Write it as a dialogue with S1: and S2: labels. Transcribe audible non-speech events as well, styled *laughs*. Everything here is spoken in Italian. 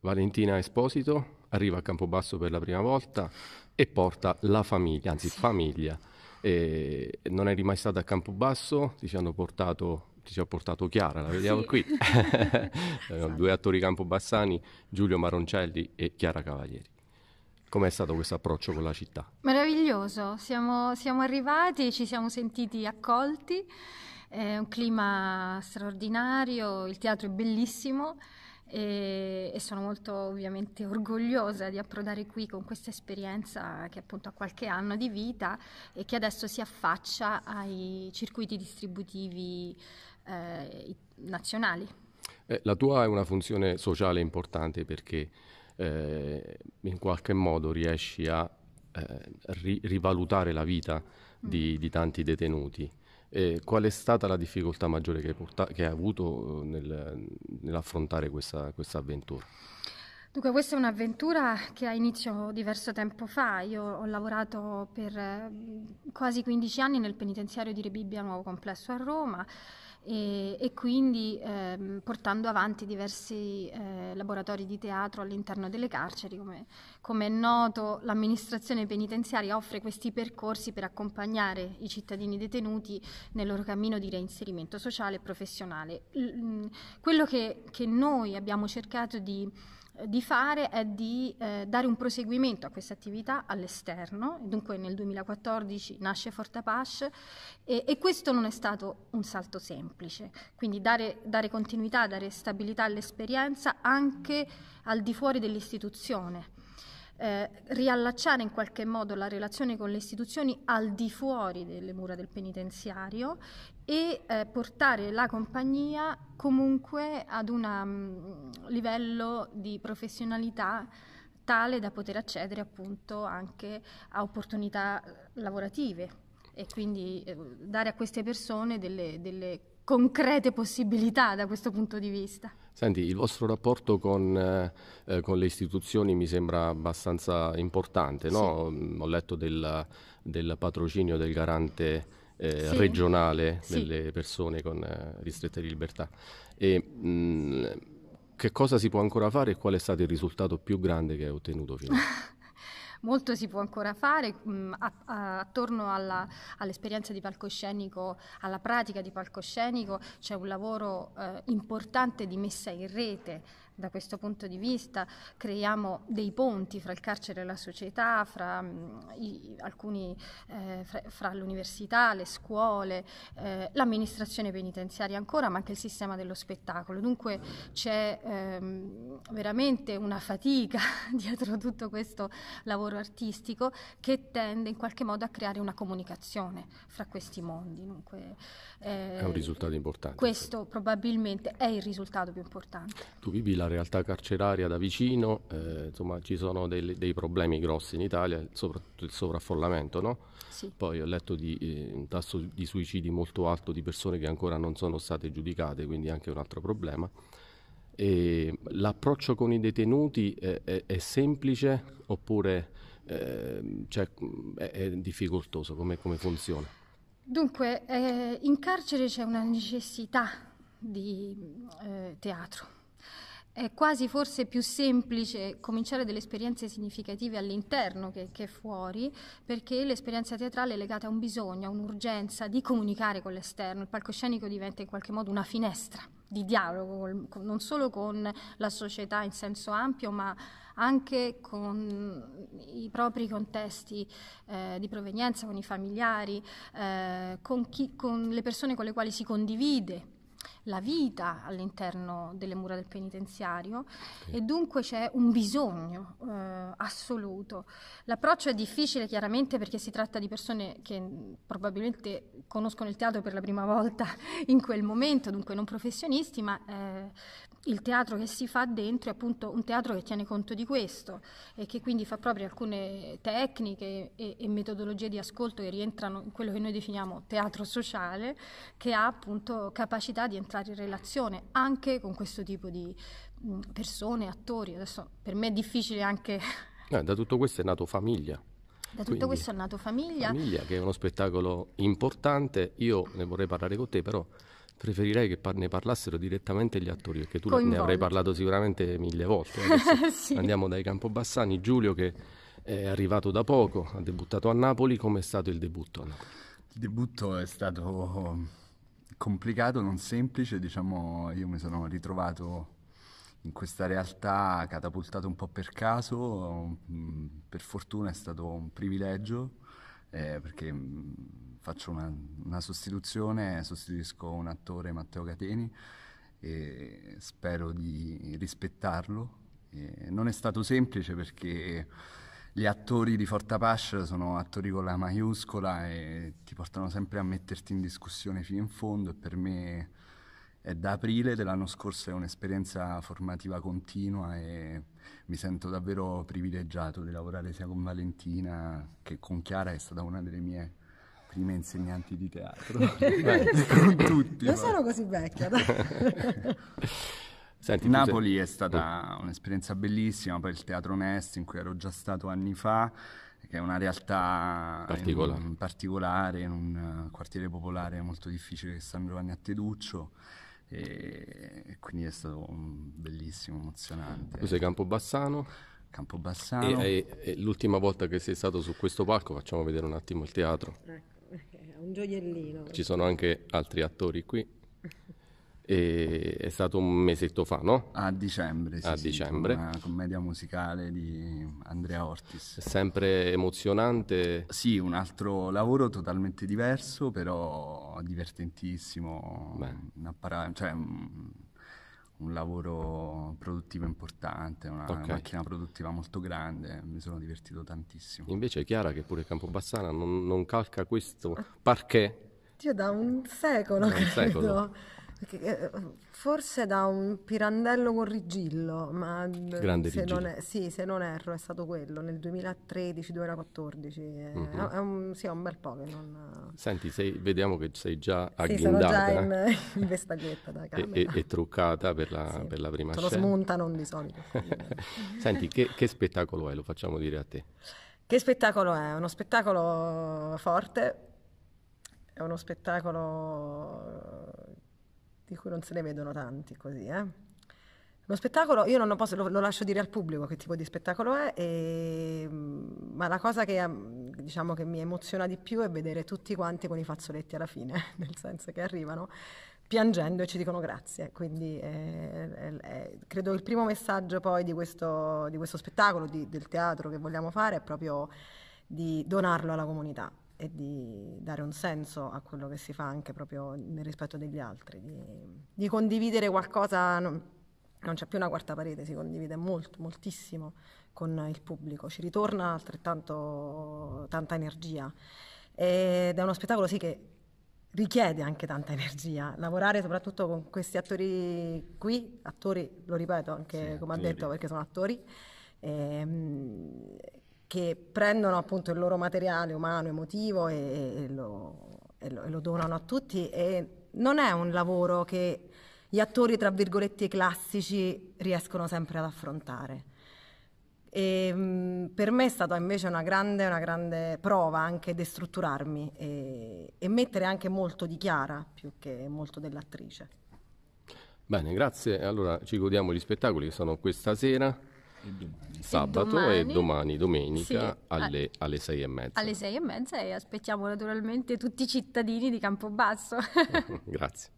S1: Valentina Esposito arriva a Campobasso per la prima volta e porta la famiglia, anzi sì. famiglia. E non eri mai stata a Campobasso, ti ci hanno portato ti ci ho portato Chiara, la vediamo sì. qui. *laughs* Eh, esatto. Due attori campobassani, Giulio Maroncelli e Chiara Cavalieri. Com'è stato questo approccio con la città?
S2: Meraviglioso, siamo, siamo arrivati, ci siamo sentiti accolti, è un clima straordinario, il teatro è bellissimo e, e, sono molto ovviamente orgogliosa di approdare qui con questa esperienza che appunto ha qualche anno di vita e che adesso si affaccia ai circuiti distributivi eh, nazionali.
S1: Eh, la tua è una funzione sociale importante perché eh, in qualche modo riesci a eh, ri- rivalutare la vita di, mm. di tanti detenuti. E qual è stata la difficoltà maggiore che hai, porta- che hai avuto eh, nel, nell'affrontare questa, questa avventura?
S2: Dunque, questa è un'avventura che ha inizio diverso tempo fa. Io ho lavorato per eh, quasi 15 anni nel penitenziario di Rebibbia Nuovo Complesso a Roma e, e quindi ehm, portando avanti diversi eh, laboratori di teatro all'interno delle carceri. Come, come, è noto l'amministrazione penitenziaria offre questi percorsi per accompagnare i cittadini detenuti nel loro cammino di reinserimento sociale e professionale. L- quello che, che noi abbiamo cercato di di fare è di eh, dare un proseguimento a questa attività all'esterno, dunque nel 2014 nasce Fortapash e, e, questo non è stato un salto semplice, quindi dare, dare continuità, dare stabilità all'esperienza anche al di fuori dell'istituzione eh, riallacciare in qualche modo la relazione con le istituzioni al di fuori delle mura del penitenziario e eh, portare la compagnia comunque ad un mm, livello di professionalità tale da poter accedere appunto anche a opportunità lavorative e quindi eh, dare a queste persone delle, delle concrete possibilità da questo punto di vista.
S1: Senti, il vostro rapporto con, eh, eh con le istituzioni mi sembra abbastanza importante, no? sì. Mm, ho letto del, del, patrocinio del garante eh, sì. regionale sì. delle persone con eh, ristrette di libertà. E, mh, mm, che cosa si può ancora fare e qual è stato il risultato più grande che hai ottenuto finora? *laughs*
S2: molto si può ancora fare mh, mm, a, a, attorno alla, all'esperienza di palcoscenico, alla pratica di palcoscenico c'è un lavoro eh, importante di messa in rete da questo punto di vista, creiamo dei ponti fra il carcere e la società, fra, mh, mm, i, alcuni, eh, fra, fra, l'università, le scuole, eh, l'amministrazione penitenziaria ancora, ma anche il sistema dello spettacolo. Dunque c'è ehm, veramente una fatica *laughs* dietro tutto questo lavoro artistico che tende in qualche modo a creare una comunicazione fra questi mondi. Dunque, eh, è un eh, risultato importante. Questo probabilmente è il risultato più importante.
S1: Tu vivi la realtà carceraria da vicino, eh, insomma ci sono dei, dei, problemi grossi in Italia, soprattutto il sovraffollamento, no? sì. Poi ho letto di eh, un tasso di suicidi molto alto di persone che ancora non sono state giudicate, quindi anche un altro problema. E l'approccio con i detenuti è, è, è semplice oppure eh, cioè, è, è, difficoltoso? Come, come funziona?
S2: Dunque, eh, in carcere c'è una necessità di eh, teatro è quasi forse più semplice cominciare delle esperienze significative all'interno che, che, fuori, perché l'esperienza teatrale è legata a un bisogno, a un'urgenza di comunicare con l'esterno. Il palcoscenico diventa in qualche modo una finestra di dialogo, con, non solo con la società in senso ampio, ma anche con i propri contesti eh, di provenienza, con i familiari, eh, con, chi, con le persone con le quali si condivide la vita all'interno delle mura del penitenziario okay. e dunque c'è un bisogno eh, assoluto. L'approccio è difficile chiaramente perché si tratta di persone che mm, probabilmente conoscono il teatro per la prima volta *laughs* in quel momento, dunque non professionisti, ma eh, il teatro che si fa dentro è appunto un teatro che tiene conto di questo e che quindi fa proprio alcune tecniche e, e metodologie di ascolto che rientrano in quello che noi definiamo teatro sociale, che ha appunto capacità di entrare in relazione anche con questo tipo di persone, attori. Adesso per me è difficile anche...
S1: Eh, da tutto questo è nato famiglia. Da tutto Quindi, questo
S2: è nato famiglia. Famiglia, che
S1: è uno spettacolo importante. Io ne vorrei parlare con te, però preferirei che par- ne parlassero direttamente gli attori, perché tu Coinvolti. ne avrei parlato sicuramente mille volte. *laughs* sì. Andiamo dai Campobassani. Giulio, che è arrivato da poco, ha debuttato a Napoli. Come è stato il debutto? Il
S3: debutto è stato complicato, non semplice, diciamo io mi sono ritrovato in questa realtà catapultato un po' per caso, mm, per fortuna è stato un privilegio eh, perché mm, faccio una, una, sostituzione, sostituisco un attore Matteo Cateni e spero di rispettarlo. Eh, non è stato semplice perché gli attori di Forta Fortapascio sono attori con la maiuscola e ti portano sempre a metterti in discussione fino in fondo e per me è da aprile dell'anno scorso è un'esperienza formativa continua e mi sento davvero privilegiato di lavorare sia con Valentina che con Chiara, che è stata una delle mie prime insegnanti di teatro. *laughs* con tutti. Non sono così vecchia. *laughs* Senti, Napoli sei... è stata oh. un'esperienza bellissima, poi il Teatro Nest in cui ero già stato anni fa, che è una realtà particolare, in, in, particolare, in un quartiere popolare molto difficile che è San Giovanni a Teduccio e quindi è stato bellissimo, emozionante.
S1: Tu sei Campobassano? Campobassano. E, e, e, l'ultima volta che sei stato su questo palco, facciamo vedere un attimo il teatro.
S4: Ecco, *laughs* è un gioiellino. Ci
S1: sono anche altri attori qui. *laughs* E è stato un mesetto fa, no? A dicembre, sì, a sì, dicembre. Una
S3: commedia musicale di Andrea Ortis. Sempre emozionante. Sì, un altro lavoro totalmente diverso, però divertentissimo. Appara- cioè, un lavoro produttivo importante, una okay. macchina produttiva molto grande, mi sono divertito tantissimo.
S1: Invece è Chiara, che pure Campobassana non, non calca questo parquet.
S4: Io cioè, da un secolo, da un credo. Secolo eh, forse da un pirandello con Rigillo, ma eh, Grande se, Non è, sì, se non erro è stato quello nel 2013-2014. Mm-hmm. È, mhm. è, sì, è un bel po' che non...
S1: Senti, sei, vediamo che sei già agghindata. Sì, sono già eh. in, *laughs* in vestaglietta da E, e, e truccata per la, sì. per la prima sono scena. Sono
S4: smunta non di solito.
S1: *laughs* Senti, che, che spettacolo è? Lo facciamo dire a te.
S4: Che spettacolo è? Uno spettacolo forte, è uno spettacolo di cui non se ne vedono tanti così, eh. Lo spettacolo, io non posso, lo, lo, lascio dire al pubblico che tipo di spettacolo è, e, mm, ma la cosa che, mm, diciamo, che mi emoziona di più è vedere tutti quanti con i fazzoletti alla fine, *laughs* nel senso che arrivano piangendo e ci dicono grazie. Quindi eh, eh, credo il primo messaggio poi di questo, di questo spettacolo, di, del teatro che vogliamo fare, è proprio di donarlo alla comunità e di dare un senso a quello che si fa anche proprio nel rispetto degli altri, di, di condividere qualcosa, non, non, c'è più una quarta parete, si condivide molto, moltissimo con il pubblico, ci ritorna altrettanto tanta energia ed è uno spettacolo sì che richiede anche tanta energia, lavorare soprattutto con questi attori qui, attori, lo ripeto anche sì, come attori. ha detto perché sono attori, ehm, che prendono appunto il loro materiale umano, emotivo e, e, lo, e, lo, e, lo, donano a tutti e non è un lavoro che gli attori, tra virgolette, classici riescono sempre ad affrontare. Mh, ehm, per me è stata invece una grande, una grande prova anche destrutturarmi e mettere anche molto di Chiara più che molto dell'attrice.
S1: Bene, grazie. Allora ci godiamo gli spettacoli che sono questa sera domani. Sabato e domani, e domani domenica, sì, alle, alle, sei e mezza.
S2: Alle sei e mezza e aspettiamo naturalmente tutti i cittadini di Campobasso. *laughs*
S1: Grazie.